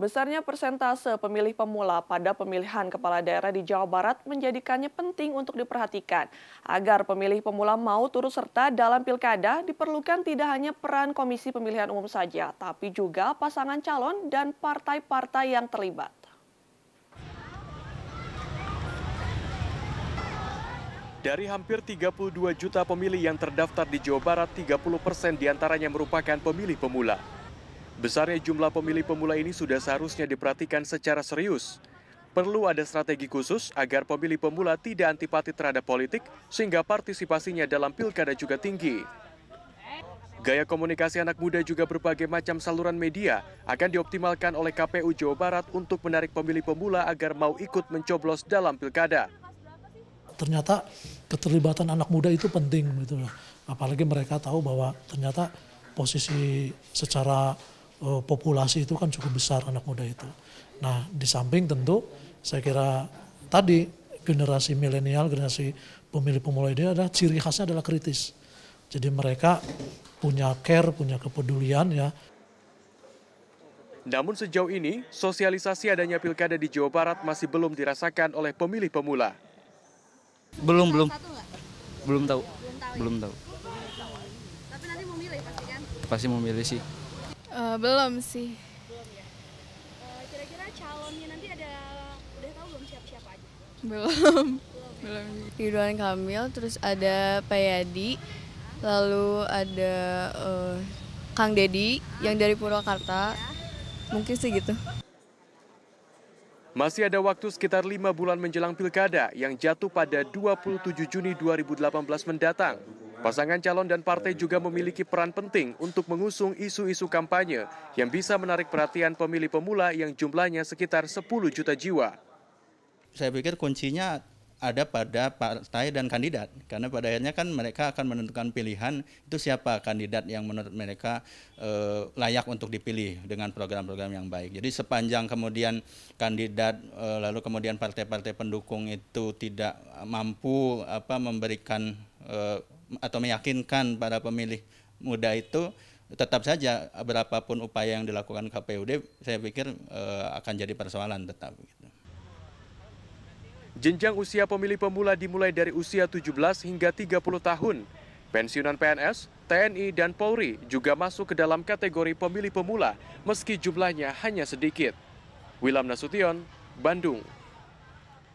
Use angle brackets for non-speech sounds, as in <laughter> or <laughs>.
Besarnya persentase pemilih pemula pada pemilihan kepala daerah di Jawa Barat menjadikannya penting untuk diperhatikan. Agar pemilih pemula mau turut serta dalam pilkada diperlukan tidak hanya peran Komisi Pemilihan Umum saja, tapi juga pasangan calon dan partai-partai yang terlibat. Dari hampir 32 juta pemilih yang terdaftar di Jawa Barat, 30 persen diantaranya merupakan pemilih pemula. Besarnya jumlah pemilih pemula ini sudah seharusnya diperhatikan secara serius. Perlu ada strategi khusus agar pemilih pemula tidak antipati terhadap politik sehingga partisipasinya dalam pilkada juga tinggi. Gaya komunikasi anak muda juga berbagai macam saluran media akan dioptimalkan oleh KPU Jawa Barat untuk menarik pemilih pemula agar mau ikut mencoblos dalam pilkada. Ternyata keterlibatan anak muda itu penting, gitu. apalagi mereka tahu bahwa ternyata posisi secara uh, populasi itu kan cukup besar anak muda itu. Nah, di samping tentu saya kira tadi generasi milenial, generasi pemilih pemula ini adalah ciri khasnya adalah kritis. Jadi mereka punya care, punya kepedulian ya. Namun sejauh ini, sosialisasi adanya pilkada di Jawa Barat masih belum dirasakan oleh pemilih pemula. Belum, belum. Belum tahu. Belum tahu. Ya? Belum tahu. Tapi nanti mau pasti kan? Pasti mau sih. Uh, belum sih. Belum ya? eh, kira uh, calonnya nanti ada udah tahu belum siapa-siapa aja? Belum. Belum. Ya? <laughs> belum. Ridwan Kamil, terus ada Payadi, ah. lalu ada uh, Kang Dedi yang dari Purwakarta. Ya. Mungkin segitu. Masih ada waktu sekitar lima bulan menjelang pilkada yang jatuh pada 27 Juni 2018 mendatang. Pasangan calon dan partai juga memiliki peran penting untuk mengusung isu-isu kampanye yang bisa menarik perhatian pemilih pemula yang jumlahnya sekitar 10 juta jiwa. Saya pikir kuncinya ada pada partai dan kandidat karena pada akhirnya kan mereka akan menentukan pilihan itu siapa kandidat yang menurut mereka e, layak untuk dipilih dengan program-program yang baik. Jadi sepanjang kemudian kandidat e, lalu kemudian partai-partai pendukung itu tidak mampu apa memberikan e, atau meyakinkan para pemilih muda itu tetap saja berapapun upaya yang dilakukan KPUD saya pikir eh, akan jadi persoalan tetap gitu. Jenjang usia pemilih pemula dimulai dari usia 17 hingga 30 tahun. Pensiunan PNS, TNI dan Polri juga masuk ke dalam kategori pemilih pemula meski jumlahnya hanya sedikit. Wilam Nasution, Bandung.